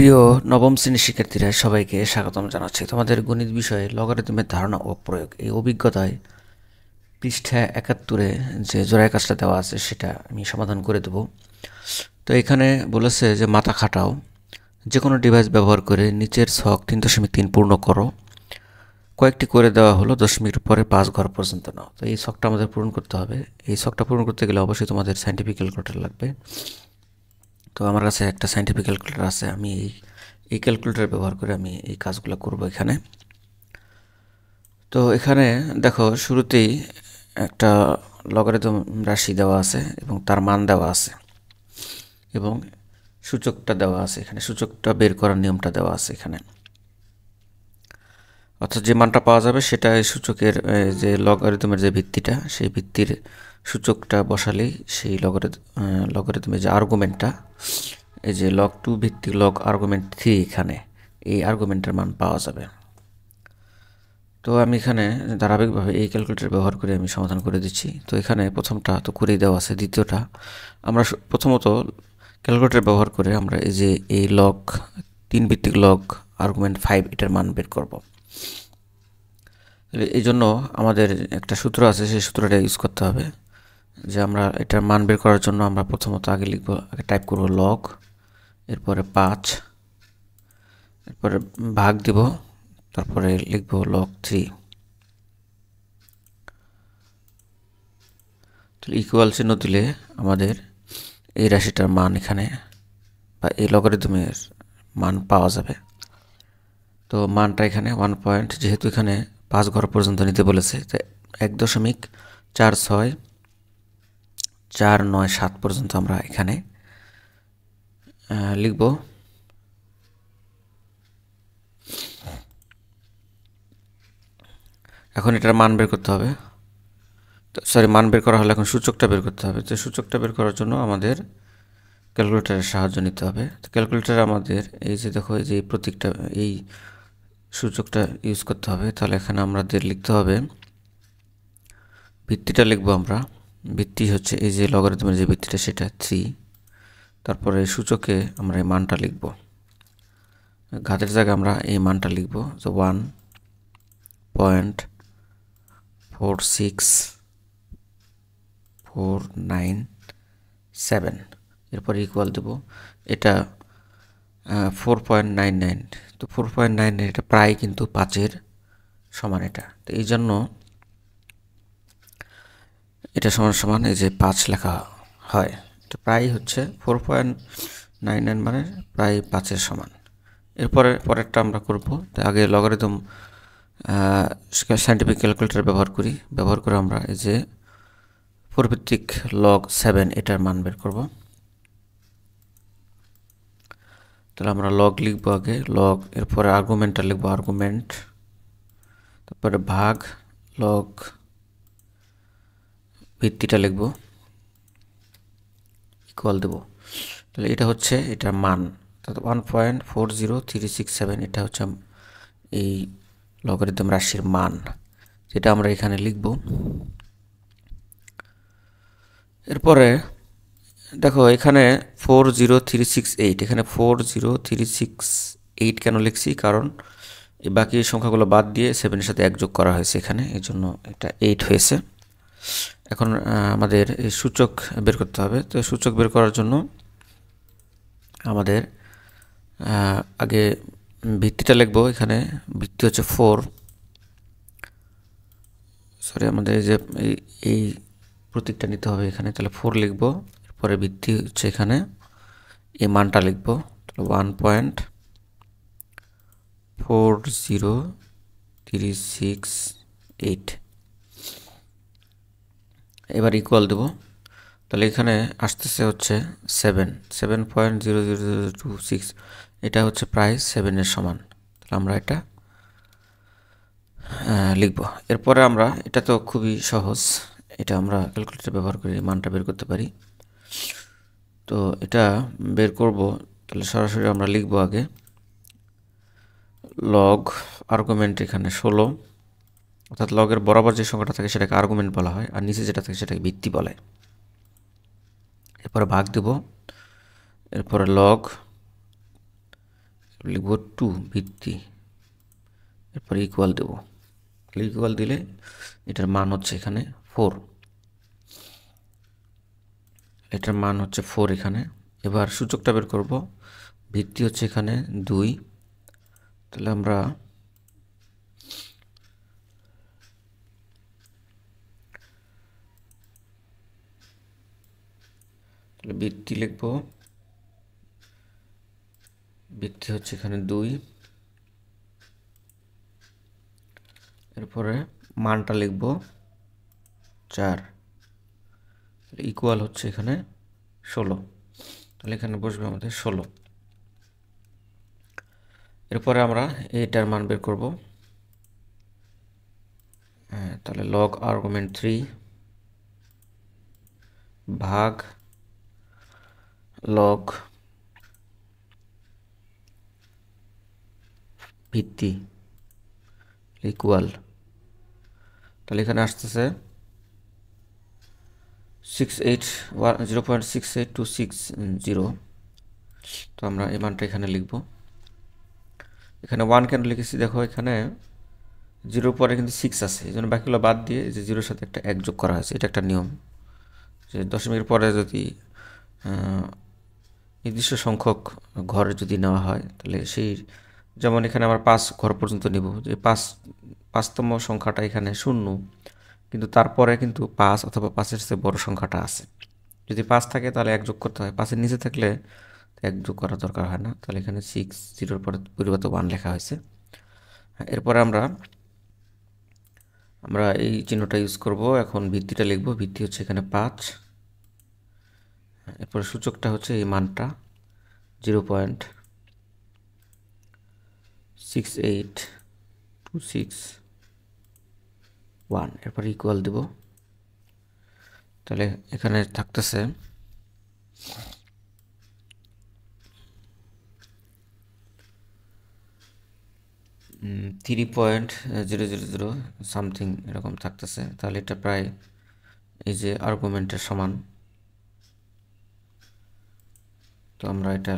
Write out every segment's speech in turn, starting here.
প্রিয় নবম শ্রেণীর শিক্ষার্থীরা সবাইকে স্বাগতম জানাচ্ছি তোমাদের গণিত বিষয়ে লগারিদমের ধারণা ও প্রয়োগ এই অভিজ্ঞতায় পৃষ্ঠা একাত্তরে যে জোড়ায় কাজটা দেওয়া আছে সেটা আমি সমাধান করে দেব তো এখানে বলেছে যে মাথা খাটাও যে কোনো ডিভাইস ব্যবহার করে নিচের ছক তিন দশমিক তিন পূর্ণ করো কয়েকটি করে দেওয়া হলো দশমিকের পরে পাঁচ ঘর পর্যন্ত নাও তো এই ছকটা আমাদের পূরণ করতে হবে এই ছকটা পূরণ করতে গেলে অবশ্যই তোমাদের সাইন্টিফিক ক্যালকুলেটার লাগবে তো আমার কাছে একটা সাইন্টিফিক ক্যালকুলেটার আছে আমি এই এই ক্যালকুলেটার ব্যবহার করে আমি এই কাজগুলো করব এখানে তো এখানে দেখো শুরুতেই একটা লগারিদম রাশি দেওয়া আছে এবং তার মান দেওয়া আছে এবং সূচকটা দেওয়া আছে এখানে সূচকটা বের করার নিয়মটা দেওয়া আছে এখানে অর্থাৎ যে মানটা পাওয়া যাবে সেটা এই সূচকের যে লগারিদমের যে ভিত্তিটা সেই ভিত্তির সূচকটা বসালেই সেই লগারিদ লগারিদমের যে আর্গুমেন্টটা এই যে লগ টু ভিত্তিক লগ আর্গুমেন্ট থ্রি এখানে এই আর্গুমেন্টের মান পাওয়া যাবে তো আমি এখানে ধারাবাহিকভাবে এই ক্যালকুলেটর ব্যবহার করে আমি সমাধান করে দিচ্ছি তো এখানে প্রথমটা তো করেই দেওয়া আছে দ্বিতীয়টা আমরা প্রথমত ক্যালকুলেটর ব্যবহার করে আমরা এই যে এই লগ তিন ভিত্তিক লগ আর্গুমেন্ট ফাইভ এটার মান বের করবো এই জন্য আমাদের একটা সূত্র আছে সেই সূত্রটা ইউজ করতে হবে যে আমরা এটার মান বের করার জন্য আমরা প্রথমত আগে লিখব আগে টাইপ করব লগ এরপরে পাঁচ এরপরে ভাগ দিব তারপরে লিখব লক থ্রি তাহলে ইকুয়াল চিহ্ন দিলে আমাদের এই রাশিটার মান এখানে বা এই লগারিদমের মান পাওয়া যাবে তো মানটা এখানে ওয়ান পয়েন্ট যেহেতু এখানে পাঁচ ঘর পর্যন্ত নিতে বলেছে এক দশমিক চার ছয় চার নয় সাত পর্যন্ত আমরা এখানে লিখব এখন এটার মান বের করতে হবে সরি মান বের করা হলে এখন সূচকটা বের করতে হবে তো সূচকটা বের করার জন্য আমাদের ক্যালকুলেটারের সাহায্য নিতে হবে তো ক্যালকুলেটার আমাদের এই যে দেখো এই যে প্রতীকটা এই সূচকটা ইউজ করতে হবে তাহলে এখানে আমাদের লিখতে হবে ভিত্তিটা লিখবো আমরা ভিত্তি হচ্ছে এই যে লগারিদমের যে ভিত্তিটা সেটা থ্রি তারপরে সূচকে আমরা এই মানটা লিখব ঘাতের জায়গায় আমরা এই মানটা লিখব যে one point four six four nine seven এরপর ইকুয়াল দেবো এটা ফোর পয়েন্ট নাইন নাইন তো ফোর পয়েন্ট নাইন নাইন এটা প্রায় কিন্তু পাঁচের সমান এটা তো এই জন্য এটা সমান সমান এই যে পাঁচ লেখা হয় তো প্রায় হচ্ছে ফোর পয়েন্ট নাইন নাইন মানে প্রায় পাঁচের সমান এরপরে পরেরটা আমরা করব তো আগে লগারিদম সাইন্টিফিক ক্যালকুলেটর ব্যবহার করি ব্যবহার করে আমরা এই যে প্রবৃত্তিক লগ সেভেন এটার মান বের করবো তাহলে আমরা লগ লিখব আগে লগ এরপরে আর্গুমেন্টটা লিখব আর্গুমেন্ট তারপরে ভাগ লগ ভিত্তিটা লিখব ইকুয়াল দেব তাহলে এটা হচ্ছে এটার মান তা one point four zero three six seven এটা হচ্ছে এই লগের দাম রাশির মান যেটা আমরা এখানে লিখব এরপরে দেখো এখানে four zero three six eight এখানে four zero three six eight কেন লিখছি কারণ এই বাকি সংখ্যাগুলো বাদ দিয়ে সেভেনের সাথে একযোগ করা হয়েছে এখানে এই জন্য এটা এইট হয়েছে এখন আমাদের এই সূচক বের করতে হবে তো সূচক বের করার জন্য আমাদের আগে ভিত্তিটা লিখবো এখানে ভিত্তি হচ্ছে ফোর সরি আমাদের যে এই প্রতীকটা নিতে হবে এখানে তাহলে ফোর লিখবো পরে বৃদ্ধি হচ্ছে এখানে এই মানটা লিখব one point four zero three six eight এবার ইকুয়াল দেব তাহলে এখানে আসতেছে হচ্ছে seven seven point zero zero zero two six এটা হচ্ছে প্রায় সেভেনের সমান তাহলে আমরা এটা লিখব এরপরে আমরা এটা তো খুবই সহজ এটা আমরা ক্যালকুলেটর ব্যবহার করে মানটা বের করতে পারি তো এটা বের করব তাহলে সরাসরি আমরা লিখব আগে লগ আর্গুমেন্ট এখানে ষোলো অর্থাৎ লগের বরাবর যে সংখ্যাটা থাকে সেটাকে আর্গুমেন্ট বলা হয় আর নিচে যেটা থাকে সেটাকে ভিত্তি বলে এরপরে ভাগ দেব এরপরে লগ লিখব টু ভিত্তি এরপরে ইকুয়াল দেব ইকুয়াল দিলে এটার মান হচ্ছে এখানে ফোর এটার মান হচ্ছে ফোর এখানে এবার সূচকটা বের করব ভিত্তি হচ্ছে এখানে দুই তাহলে আমরা ভিত্তি লিখব ভিত্তি হচ্ছে এখানে দুই এরপরে মানটা লিখব চার ইকুয়াল হচ্ছে এখানে ষোলো তাহলে এখানে বসবে আমাদের ষোলো এরপরে আমরা এটার মান বের করব হ্যাঁ, তাহলে লগ আর্গুমেন্ট থ্রি ভাগ লগ ভিত্তি ইকুয়াল তাহলে এখানে আসতেছে 0.68260 তো আমরা এই মানটা এখানে লিখব এখানে ওয়ান কেন লিখেছি দেখো এখানে জিরোর পরে কিন্তু সিক্স আছে এই জন্য বাকিগুলো বাদ দিয়ে যে জিরোর সাথে একটা এক যোগ করা আছে এটা একটা নিয়ম যে দশমিকের পরে যদি নির্দিষ্ট সংখ্যক ঘর যদি নেওয়া হয় তাহলে সেই যেমন এখানে আমরা পাঁচ ঘর পর্যন্ত নিব যে পাঁচ পাঁচতম সংখ্যাটা এখানে শূন্য কিন্তু তারপরে কিন্তু পাঁচ অথবা পাঁচের চেয়ে বড় সংখ্যাটা আছে যদি পাঁচ থাকে তাহলে এক যোগ করতে হয় পাঁচের নিচে থাকলে এক যোগ করা দরকার হয় না তাহলে এখানে সিক্স জিরোর পরে পরিবর্ত ওয়ান লেখা হয়েছে এরপরে আমরা আমরা এই চিহ্নটা ইউজ করব এখন ভিত্তিটা লিখব ভিত্তি হচ্ছে এখানে পাঁচ এরপরে সূচকটা হচ্ছে এই মানটা zero point six eight two six one এরপর ইকুয়াল দেব তাহলে এখানে থাকতেছে three point zero zero zero something এরকম থাকতেছে তাহলে এটা প্রায় এই যে আর্গুমেন্টের সমান তো আমরা এটা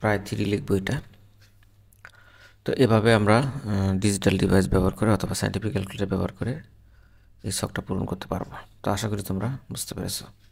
প্রায় থ্রি লিখবো এটা তো এভাবে আমরা ডিজিটাল ডিভাইস ব্যবহার করে অথবা সাইন্টিফিক ক্যালকুলেটার ব্যবহার করে এই শখটা পূরণ করতে পারবো তো আশা করি তোমরা বুঝতে পেরেছো